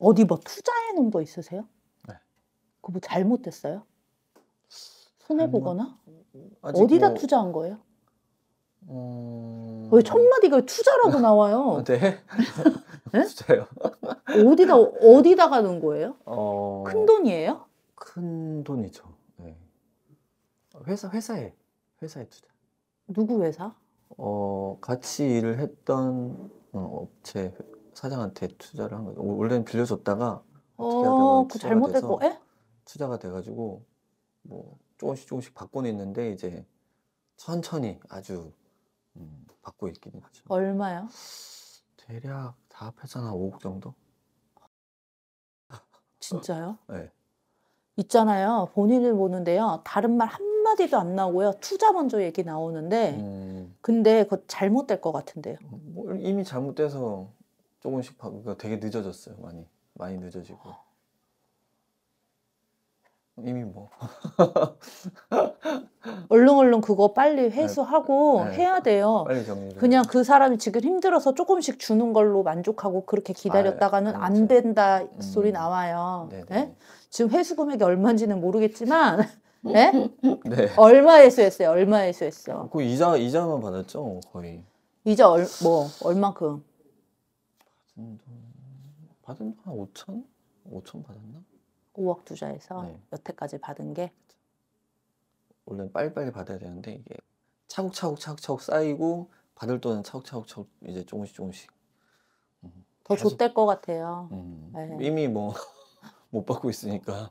어디 뭐 투자해 놓은 거 있으세요? 네. 그거 뭐 잘못됐어요? 손해 보거나 어디다 뭐... 투자한 거예요? 음... 왜 첫마디가 투자라고 나와요? 어, 네. 네? 투자요. 어디다 어디다 가는 거예요? 어... 큰 돈이에요? 큰 돈이죠. 네. 회사 회사에 회사에 투자. 누구 회사? 어 같이 일을 했던 어, 업체 사장한테 투자를 한 거예요. 원래는 빌려줬다가 어그 어, 잘못됐고, 에? 투자가 돼가지고 뭐 조금씩 조금씩 바꾸는 있는데 이제 천천히 아주 음, 받고 있긴 하죠. 얼마요? 대략 다 합해서 한 5억 정도? 진짜요? 네. 있잖아요. 본인을 보는데요. 다른 말 한마디도 안 나오고요. 투자 먼저 얘기 나오는데, 음, 근데 그거 잘못될 것 같은데요. 뭐 이미 잘못돼서 조금씩 바꾸니까 그러니까 되게 늦어졌어요 많이 많이 늦어지고 이미 뭐 얼른얼른 그거 빨리 네. 회수하고 네. 해야 돼요. 빨리 정리를. 그냥 그 사람이 지금 힘들어서 조금씩 주는 걸로 만족하고 그렇게 기다렸다가는 아, 예. 안 그렇죠. 된다 음. 소리 나와요. 네, 네. 네? 지금 회수 금액이 얼마인지는 모르겠지만 네? 얼마 회수했어요? 얼마 회수했어? 그 이자 이자만 받았죠 거의. 이자 얼, 뭐 얼만큼? 돈 받은 돈한 5천? 5천 받았나? 5억 투자해서 네. 여태까지 받은 게 원래 빨리빨리 받아야 되는데 이게 차곡차곡 차곡차곡 쌓이고 받을 돈은 차곡차곡 차곡 이제 조금씩 조금씩 음. 더좋속것 같아요. 음, 네. 이미 뭐 못 받고 있으니까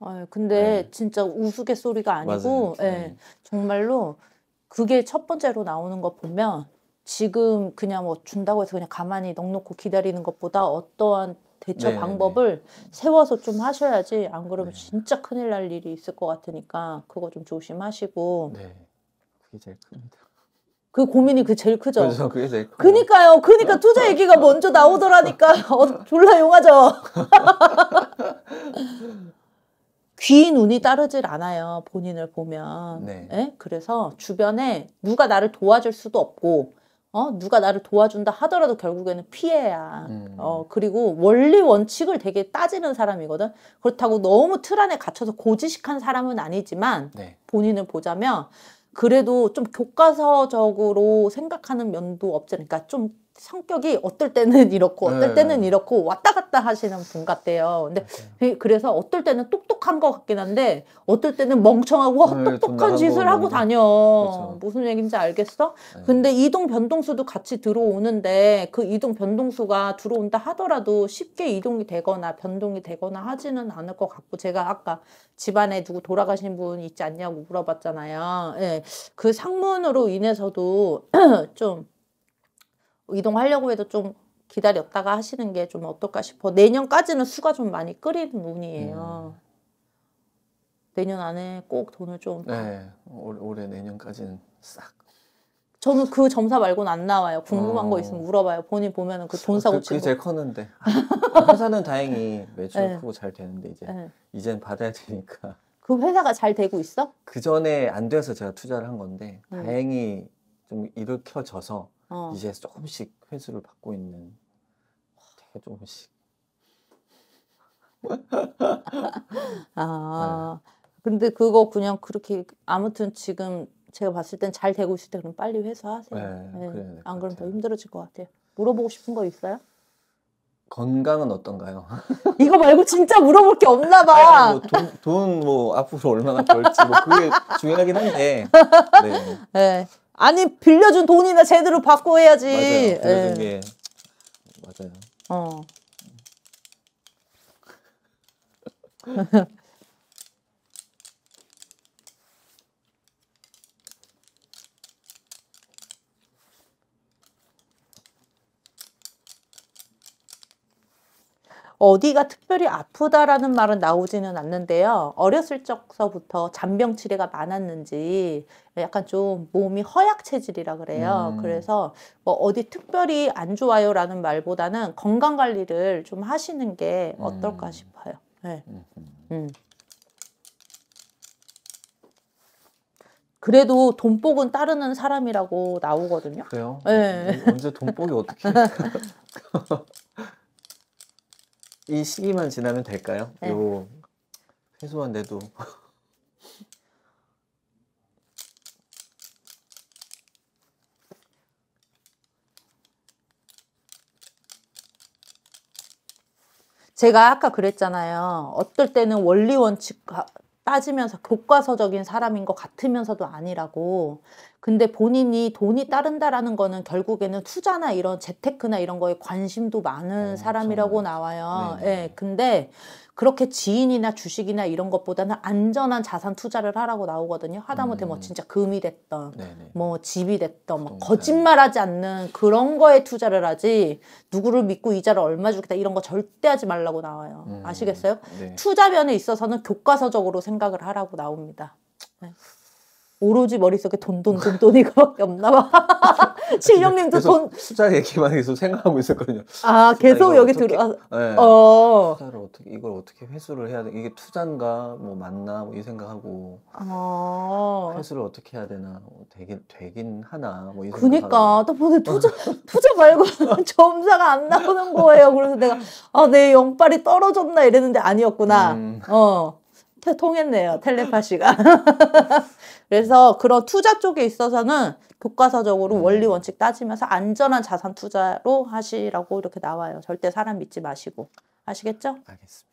아 근데 네. 진짜 우스갯소리가 아니고 맞아요. 예, 네. 정말로 그게 첫 번째로 나오는 거 보면 지금 그냥 뭐 준다고 해서 그냥 가만히 넉놓고 기다리는 것보다 어떠한 대처 네, 네, 네, 방법을 세워서 좀 하셔야지 안 그러면 네. 진짜 큰일 날 일이 있을 것 같으니까 그거 좀 조심하시고 네 그게 제일 큽니다 그 고민이 그 제일 크죠 그래서 그게 제일 큽니 그니까요 그니까 투자 어. 얘기가 먼저 나오더라니까 어, 졸라 용하죠 귀 눈이 따르질 않아요 본인을 보면 네. 에? 예? 그래서 주변에 누가 나를 도와줄 수도 없고 어, 누가 나를 도와준다 하더라도 결국에는 피해야. 음. 어, 그리고 원리 원칙을 되게 따지는 사람이거든. 그렇다고 너무 틀 안에 갇혀서 고지식한 사람은 아니지만 네. 본인을 보자면 그래도 좀 교과서적으로 생각하는 면도 없지 않을까. 좀 성격이 어떨 때는 이렇고 어떨 네. 때는 이렇고 왔다 갔다 하시는 분 같대요. 근데 맞아요. 네. 그, 그래서 어떨 때는 똑똑한 것 같긴 한데 어떨 때는 멍청하고 네, 헛똑똑한 짓을 하고, 하고 다녀. 그렇죠. 무슨 얘기인지 알겠어? 네. 근데 이동 변동수도 같이 들어오는데 그 이동 변동수가 들어온다 하더라도 쉽게 이동이 되거나 변동이 되거나 하지는 않을 것 같고 제가 아까 집안에 누구 돌아가신 분 있지 않냐고 물어봤잖아요. 예. 네. 그 상문으로 인해서도 좀 이동하려고 해도 좀 기다렸다가 하시는 게 좀 어떨까 싶어. 내년까지는 수가 좀 많이 끓이는 운이에요. 음. 내년 안에 꼭 돈을 좀. 네, 올, 올해 내년까지는 싹. 저는 그 점사 말고는 안 나와요. 궁금한 어. 거 있으면 물어봐요. 본인 보면그돈 어, 그, 사고 치고. 그게 제일 컸는데 아, 회사는 다행히 매출 네. 크고 잘 되는데 이제 네. 이젠 받아야 되니까. 그 회사가 잘 되고 있어? 그 전에 안 돼서 제가 투자를 한 건데 네. 다행히 좀 일으켜져서 어. 이제 조금씩 회수를 받고 있는 되게 조금씩. 아 네. 근데 그거 그냥 그렇게 아무튼 지금 제가 봤을 땐 잘 되고 있을 때 그럼 빨리 회수하세요. 네, 네. 안 그럼 더 힘들어질 것 같아요. 물어보고 싶은 거 있어요? 건강은 어떤가요? 이거 말고 진짜 물어볼 게 없나 봐. 뭐돈뭐 뭐 앞으로 얼마나 벌지 뭐 그게 중요하긴 한데. 네. 네. 아니 빌려준 돈이나 제대로 받고 해야지. 맞아요. 예. 빌려준 게 맞아요. 어. 어디가 특별히 아프다라는 말은 나오지는 않는데요. 어렸을 적서부터 잔병 치레가 많았는지 약간 좀 몸이 허약 체질이라 그래요. 음. 그래서 뭐 어디 특별히 안 좋아요라는 말보다는 건강 관리를 좀 하시는 게 어떨까 음. 싶어요. 네. 음. 그래도 돈복은 따르는 사람이라고 나오거든요. 그래요? 네. 언제 돈복이 어떻게? 이 시기만 지나면 될까요? 네. 요 최소한 내도 제가 아까 그랬잖아요. 어떨 때는 원리 원칙 따지면서 교과서적인 사람인 것 같으면서도 아니라고. 근데 본인이 돈이 따른다라는 거는 결국에는 투자나 이런 재테크나 이런 거에 관심도 많은 어, 사람이라고 정말. 나와요. 네. 예. 근데 그렇게 지인이나 주식이나 이런 것보다는 안전한 자산 투자를 하라고 나오거든요. 하다못해 뭐 음. 뭐 진짜 금이 됐던, 네네. 뭐 집이 됐던, 막 뭐 거짓말하지 않는 그런 거에 투자를 하지 누구를 믿고 이자를 얼마 주겠다 이런 거 절대 하지 말라고 나와요. 음. 아시겠어요? 네. 투자면에 있어서는 교과서적으로 생각을 하라고 나옵니다. 네. 오로지 머릿속에 돈, 돈, 돈, 돈 이거밖에 없나 봐. 실령님도 돈. 숫자 얘기만 계속 생각하고 있었거든요. 아, 계속 여기 들어. 와 네. 어. 투자를 어떻게, 이걸 어떻게 회수를 해야 돼. 이게 투자인가, 뭐 맞나, 뭐 이 생각하고. 어. 회수를 어떻게 해야 되나, 뭐 되긴, 되긴 하나, 뭐이 그니까. 또 보니 투자, 투자 말고 점사가 안 나오는 거예요. 그래서 내가, 아, 내 영빨이 떨어졌나 이랬는데 아니었구나. 음. 어. 통했네요. 텔레파시가. 그래서 그런 투자 쪽에 있어서는 교과서적으로 음. 원리 원칙 따지면서 안전한 자산 투자로 하시라고 이렇게 나와요. 절대 사람 믿지 마시고. 아시겠죠? 알겠습니다.